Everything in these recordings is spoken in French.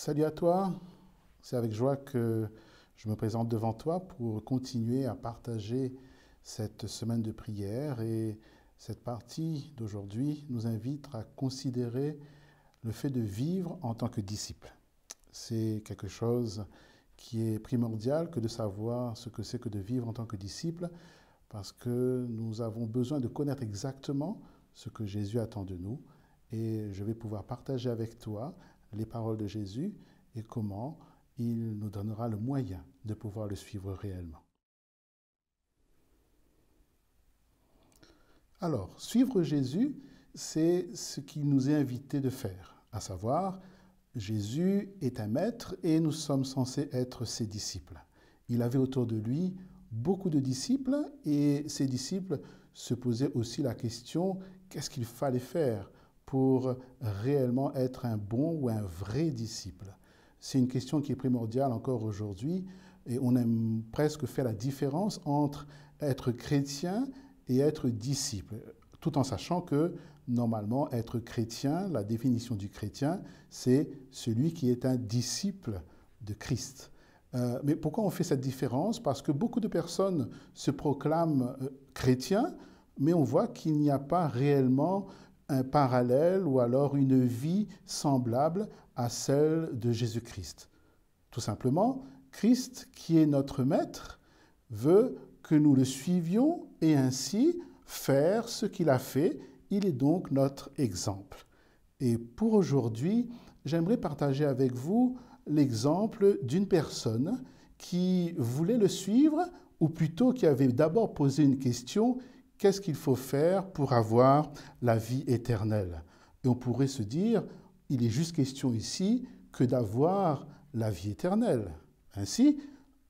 Salut à toi, c'est avec joie que je me présente devant toi pour continuer à partager cette semaine de prière et cette partie d'aujourd'hui nous invite à considérer le fait de vivre en tant que disciple. C'est quelque chose qui est primordial que de savoir ce que c'est que de vivre en tant que disciple parce que nous avons besoin de connaître exactement ce que Jésus attend de nous et je vais pouvoir partager avec toi les paroles de Jésus et comment il nous donnera le moyen de pouvoir le suivre réellement. Alors, suivre Jésus, c'est ce qu'il nous est invité de faire, à savoir, Jésus est un maître et nous sommes censés être ses disciples. Il avait autour de lui beaucoup de disciples et ses disciples se posaient aussi la question, qu'est-ce qu'il fallait faire pour réellement être un bon ou un vrai disciple C'est une question qui est primordiale encore aujourd'hui et on aime presque fait la différence entre être chrétien et être disciple, tout en sachant que normalement être chrétien, la définition du chrétien, c'est celui qui est un disciple de Christ. Euh, mais pourquoi on fait cette différence Parce que beaucoup de personnes se proclament euh, chrétiens, mais on voit qu'il n'y a pas réellement un parallèle ou alors une vie semblable à celle de Jésus-Christ. Tout simplement, Christ, qui est notre Maître, veut que nous le suivions et ainsi faire ce qu'il a fait. Il est donc notre exemple. Et pour aujourd'hui, j'aimerais partager avec vous l'exemple d'une personne qui voulait le suivre, ou plutôt qui avait d'abord posé une question qu'est-ce qu'il faut faire pour avoir la vie éternelle Et on pourrait se dire, il est juste question ici que d'avoir la vie éternelle. Ainsi,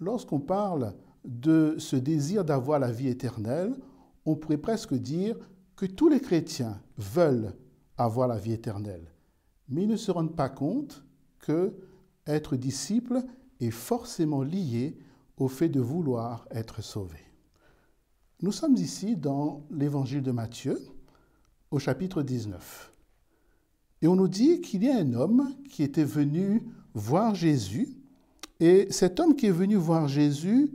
lorsqu'on parle de ce désir d'avoir la vie éternelle, on pourrait presque dire que tous les chrétiens veulent avoir la vie éternelle, mais ils ne se rendent pas compte que être disciple est forcément lié au fait de vouloir être sauvé. Nous sommes ici dans l'évangile de Matthieu, au chapitre 19. Et on nous dit qu'il y a un homme qui était venu voir Jésus. Et cet homme qui est venu voir Jésus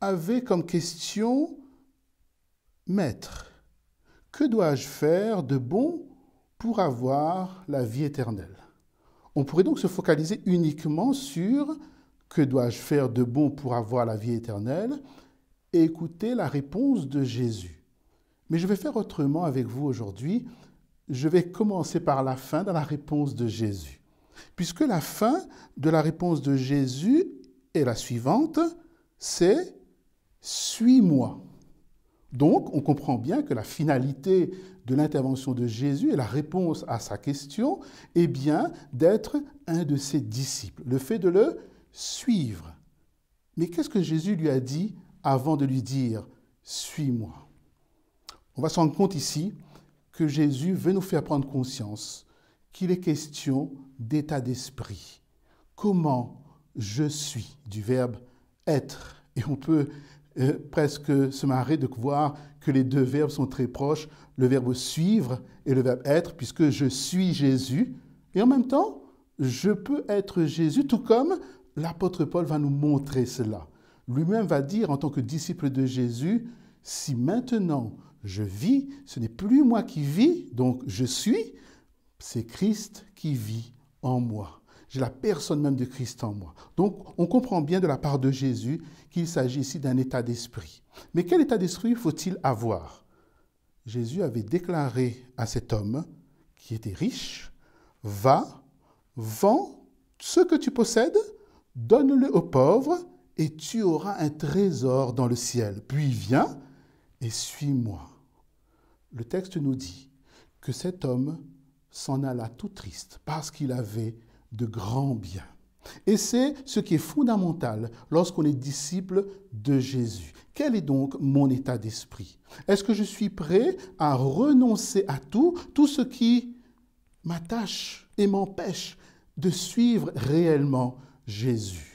avait comme question, Maître, que dois-je faire de bon pour avoir la vie éternelle On pourrait donc se focaliser uniquement sur que dois-je faire de bon pour avoir la vie éternelle et écoutez la réponse de Jésus. Mais je vais faire autrement avec vous aujourd'hui. Je vais commencer par la fin de la réponse de Jésus. Puisque la fin de la réponse de Jésus est la suivante, c'est Suis-moi. Donc, on comprend bien que la finalité de l'intervention de Jésus et la réponse à sa question est bien d'être un de ses disciples, le fait de le suivre. Mais qu'est-ce que Jésus lui a dit avant de lui dire, suis-moi. On va se rendre compte ici que Jésus veut nous faire prendre conscience qu'il est question d'état d'esprit. Comment je suis, du verbe être. Et on peut euh, presque se marrer de voir que les deux verbes sont très proches, le verbe suivre et le verbe être, puisque je suis Jésus, et en même temps, je peux être Jésus, tout comme l'apôtre Paul va nous montrer cela lui-même va dire en tant que disciple de Jésus, si maintenant je vis, ce n'est plus moi qui vis, donc je suis, c'est Christ qui vit en moi. J'ai la personne même de Christ en moi. Donc on comprend bien de la part de Jésus qu'il s'agit ici d'un état d'esprit. Mais quel état d'esprit faut-il avoir Jésus avait déclaré à cet homme qui était riche, va, vends ce que tu possèdes, donne-le aux pauvres et tu auras un trésor dans le ciel. Puis viens et suis-moi. Le texte nous dit que cet homme s'en alla tout triste parce qu'il avait de grands biens. Et c'est ce qui est fondamental lorsqu'on est disciple de Jésus. Quel est donc mon état d'esprit Est-ce que je suis prêt à renoncer à tout, tout ce qui m'attache et m'empêche de suivre réellement Jésus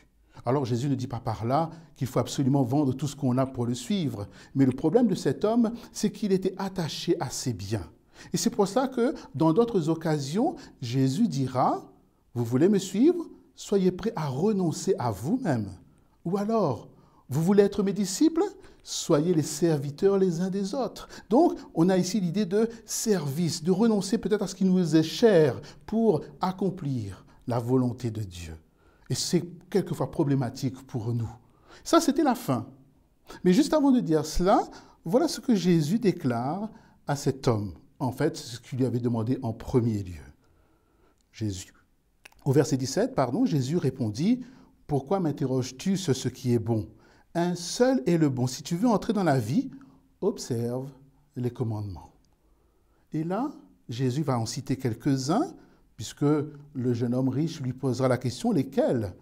alors Jésus ne dit pas par là qu'il faut absolument vendre tout ce qu'on a pour le suivre. Mais le problème de cet homme, c'est qu'il était attaché à ses biens. Et c'est pour cela que dans d'autres occasions, Jésus dira, vous voulez me suivre Soyez prêts à renoncer à vous-même. Ou alors, vous voulez être mes disciples Soyez les serviteurs les uns des autres. Donc, on a ici l'idée de service, de renoncer peut-être à ce qui nous est cher pour accomplir la volonté de Dieu. Et c'est quelquefois problématique pour nous. Ça, c'était la fin. Mais juste avant de dire cela, voilà ce que Jésus déclare à cet homme. En fait, c'est ce qu'il lui avait demandé en premier lieu. Jésus. Au verset 17, pardon, Jésus répondit, Pourquoi m'interroges-tu sur ce qui est bon Un seul est le bon. Si tu veux entrer dans la vie, observe les commandements. Et là, Jésus va en citer quelques-uns, puisque le jeune homme riche lui posera la question lesquels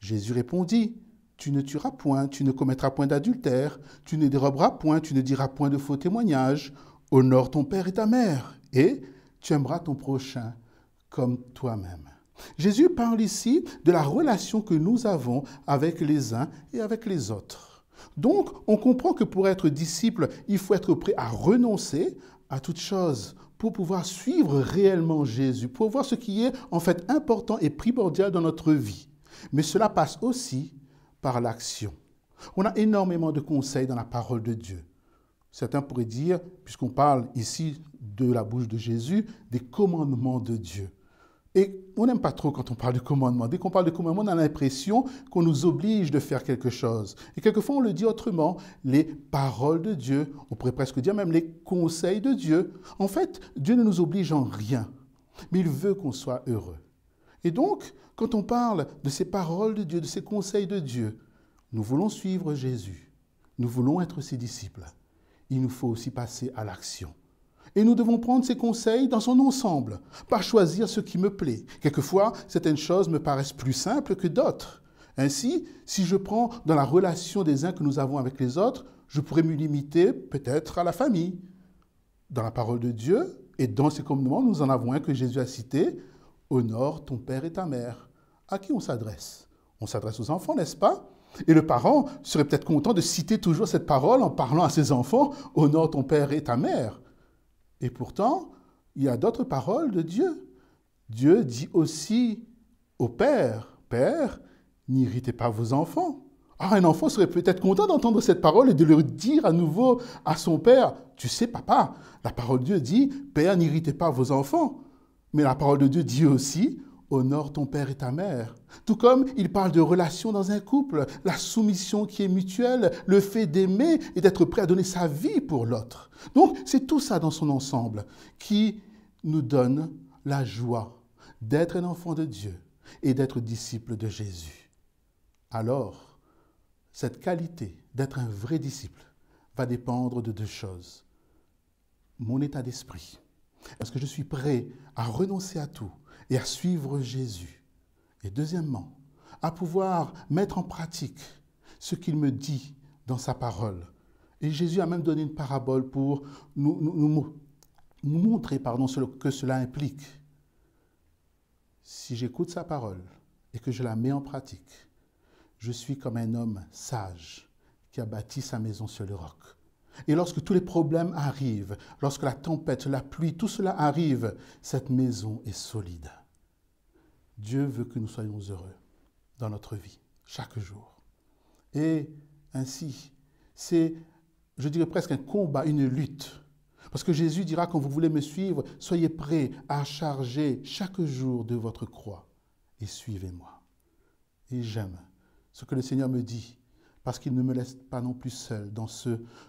Jésus répondit Tu ne tueras point, tu ne commettras point d'adultère, tu ne déroberas point, tu ne diras point de faux témoignages, honore ton père et ta mère, et tu aimeras ton prochain comme toi-même. Jésus parle ici de la relation que nous avons avec les uns et avec les autres. Donc, on comprend que pour être disciple, il faut être prêt à renoncer à toutes choses pour pouvoir suivre réellement Jésus, pour voir ce qui est en fait important et primordial dans notre vie. Mais cela passe aussi par l'action. On a énormément de conseils dans la parole de Dieu. Certains pourraient dire, puisqu'on parle ici de la bouche de Jésus, des commandements de Dieu. Et on n'aime pas trop quand on parle de commandement. Dès qu'on parle de commandement, on a l'impression qu'on nous oblige de faire quelque chose. Et quelquefois, on le dit autrement, les paroles de Dieu, on pourrait presque dire même les conseils de Dieu. En fait, Dieu ne nous oblige en rien, mais il veut qu'on soit heureux. Et donc, quand on parle de ces paroles de Dieu, de ces conseils de Dieu, nous voulons suivre Jésus, nous voulons être ses disciples. Il nous faut aussi passer à l'action et nous devons prendre ces conseils dans son ensemble, par choisir ce qui me plaît. Quelquefois, certaines choses me paraissent plus simples que d'autres. Ainsi, si je prends dans la relation des uns que nous avons avec les autres, je pourrais me limiter peut-être à la famille. Dans la parole de Dieu et dans ses commandements, nous en avons un que Jésus a cité Honore ton père et ta mère. À qui on s'adresse On s'adresse aux enfants, n'est-ce pas et le parent serait peut-être content de citer toujours cette parole en parlant à ses enfants Honore ton père et ta mère. Et pourtant, il y a d'autres paroles de Dieu. Dieu dit aussi au Père, Père, n'irritez pas vos enfants. Ah, un enfant serait peut-être content d'entendre cette parole et de le dire à nouveau à son père. Tu sais, papa, la parole de Dieu dit, Père, n'irritez pas vos enfants. Mais la parole de Dieu dit aussi Honore ton père et ta mère. Tout comme il parle de relations dans un couple, la soumission qui est mutuelle, le fait d'aimer et d'être prêt à donner sa vie pour l'autre. Donc c'est tout ça dans son ensemble qui nous donne la joie d'être un enfant de Dieu et d'être disciple de Jésus. Alors, cette qualité d'être un vrai disciple va dépendre de deux choses. Mon état d'esprit. Est-ce que je suis prêt à renoncer à tout et à suivre Jésus. Et deuxièmement, à pouvoir mettre en pratique ce qu'il me dit dans sa parole. Et Jésus a même donné une parabole pour nous, nous montrer pardon, ce que cela implique. Si j'écoute sa parole et que je la mets en pratique, je suis comme un homme sage qui a bâti sa maison sur le roc. Et lorsque tous les problèmes arrivent, lorsque la tempête, la pluie, tout cela arrive, cette maison est solide. Dieu veut que nous soyons heureux dans notre vie, chaque jour. Et ainsi, c'est, je dirais presque un combat, une lutte. Parce que Jésus dira, quand vous voulez me suivre, soyez prêts à charger chaque jour de votre croix et suivez-moi. Et j'aime ce que le Seigneur me dit parce qu'il ne me laisse pas non plus seul dans,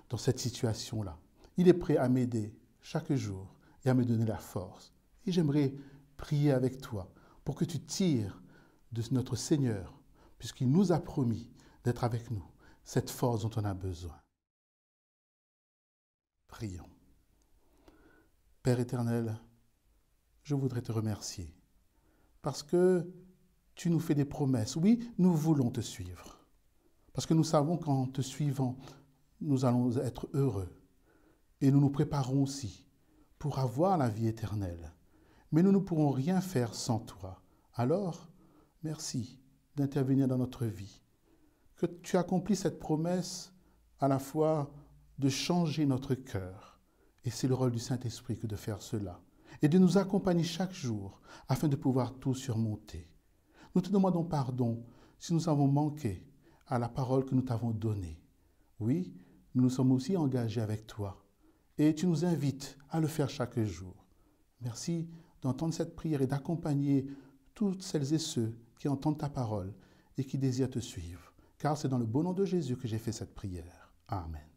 dans cette situation-là. Il est prêt à m'aider chaque jour et à me donner la force. Et j'aimerais prier avec toi pour que tu tires de notre Seigneur, puisqu'il nous a promis d'être avec nous, cette force dont on a besoin. Prions. Père éternel, je voudrais te remercier parce que tu nous fais des promesses. Oui, nous voulons te suivre. Parce que nous savons qu'en te suivant, nous allons être heureux. Et nous nous préparons aussi pour avoir la vie éternelle. Mais nous ne pourrons rien faire sans toi. Alors, merci d'intervenir dans notre vie. Que tu accomplis cette promesse à la fois de changer notre cœur. Et c'est le rôle du Saint-Esprit que de faire cela. Et de nous accompagner chaque jour afin de pouvoir tout surmonter. Nous te demandons pardon si nous avons manqué à la parole que nous t'avons donnée. Oui, nous nous sommes aussi engagés avec toi et tu nous invites à le faire chaque jour. Merci d'entendre cette prière et d'accompagner toutes celles et ceux qui entendent ta parole et qui désirent te suivre, car c'est dans le beau nom de Jésus que j'ai fait cette prière. Amen.